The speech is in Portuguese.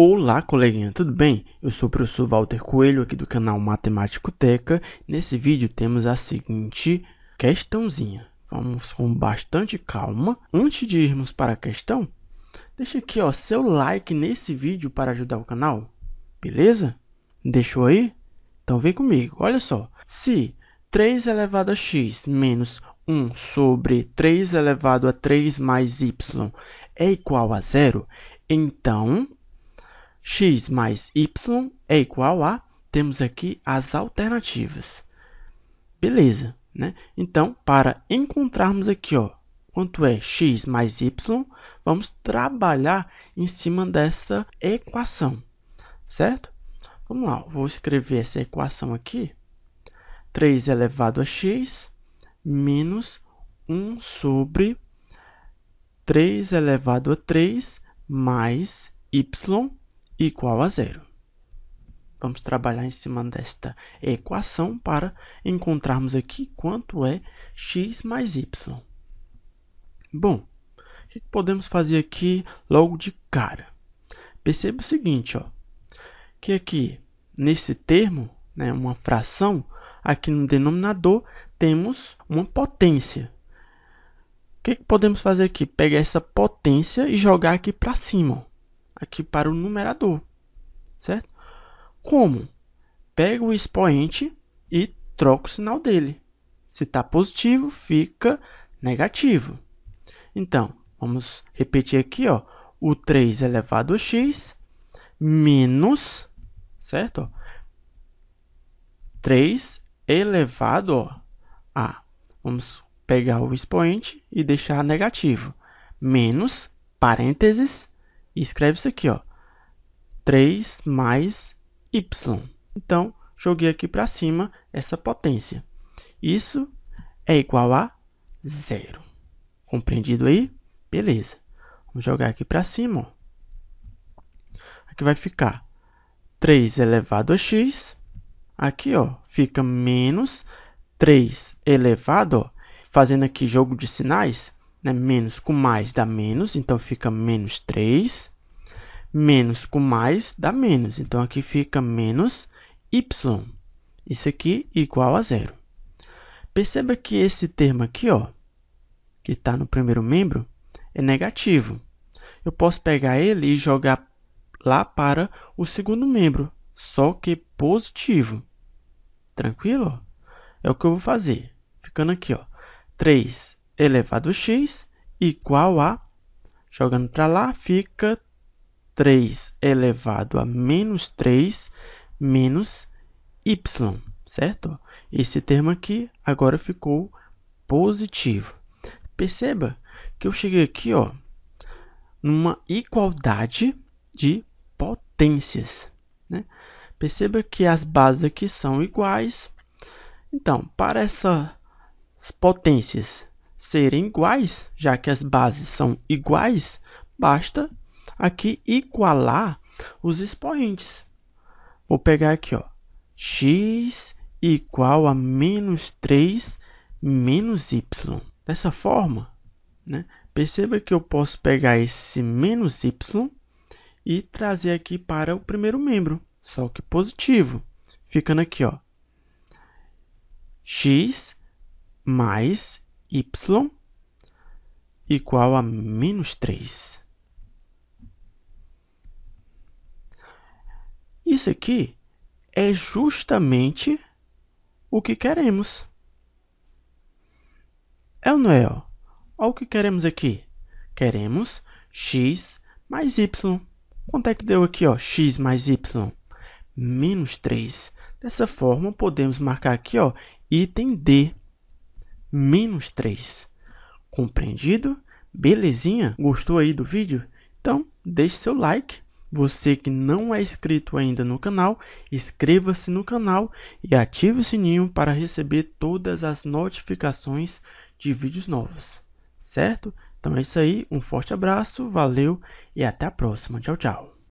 Olá, coleguinha, tudo bem? Eu sou o professor Walter Coelho, aqui do canal Matemático Teca. Nesse vídeo temos a seguinte questãozinha. Vamos com bastante calma. Antes de irmos para a questão, deixa aqui ó, seu like nesse vídeo para ajudar o canal, beleza? Deixou aí? Então vem comigo, olha só. Se 3 elevado a x menos 1 sobre 3 elevado a 3 mais y é igual a zero, então x mais y é igual a, temos aqui as alternativas. Beleza, né? Então, para encontrarmos aqui, ó, quanto é x mais y, vamos trabalhar em cima dessa equação, certo? Vamos lá, vou escrever essa equação aqui. 3 elevado a x menos 1 sobre 3 elevado a 3 mais y igual a zero. Vamos trabalhar em cima desta equação para encontrarmos aqui quanto é x mais y. Bom, o que podemos fazer aqui logo de cara? Perceba o seguinte, ó, que aqui nesse termo, né, uma fração, aqui no denominador temos uma potência. O que podemos fazer aqui? Pegar essa potência e jogar aqui para cima aqui para o numerador, certo? Como? pega o expoente e troca o sinal dele. Se está positivo, fica negativo. Então, vamos repetir aqui, ó, o 3 elevado a x menos, certo? 3 elevado ó, a, vamos pegar o expoente e deixar negativo, menos, parênteses, e escreve isso aqui, ó. 3 mais y. Então, joguei aqui para cima essa potência. Isso é igual a zero. Compreendido aí? Beleza. Vamos jogar aqui para cima. Ó. Aqui vai ficar 3 elevado a x. Aqui, ó, fica menos 3 elevado, ó, fazendo aqui jogo de sinais, né? Menos com mais dá menos, então fica menos 3. Menos com mais dá menos, então aqui fica menos y. Isso aqui igual a zero. Perceba que esse termo aqui, ó, que está no primeiro membro, é negativo. Eu posso pegar ele e jogar lá para o segundo membro, só que positivo. Tranquilo? É o que eu vou fazer. Ficando aqui, ó. 3 elevado a x igual a, jogando para lá, fica 3 elevado a menos 3 menos y, certo? Esse termo aqui agora ficou positivo. Perceba que eu cheguei aqui, ó, numa igualdade de potências, né? Perceba que as bases aqui são iguais. Então, para essas potências serem iguais, já que as bases são iguais, basta aqui igualar os expoentes. Vou pegar aqui, ó, x igual a menos 3 menos y. Dessa forma, né, perceba que eu posso pegar esse menos y e trazer aqui para o primeiro membro, só que positivo, ficando aqui, ó, x mais y igual a menos 3. Isso aqui é justamente o que queremos. É ou não é? Olha o que queremos aqui. Queremos x mais y. Quanto é que deu aqui? Ó? x mais y. Menos 3. Dessa forma, podemos marcar aqui ó, item D menos 3. Compreendido? Belezinha? Gostou aí do vídeo? Então, deixe seu like. Você que não é inscrito ainda no canal, inscreva-se no canal e ative o sininho para receber todas as notificações de vídeos novos, certo? Então é isso aí, um forte abraço, valeu e até a próxima. Tchau, tchau.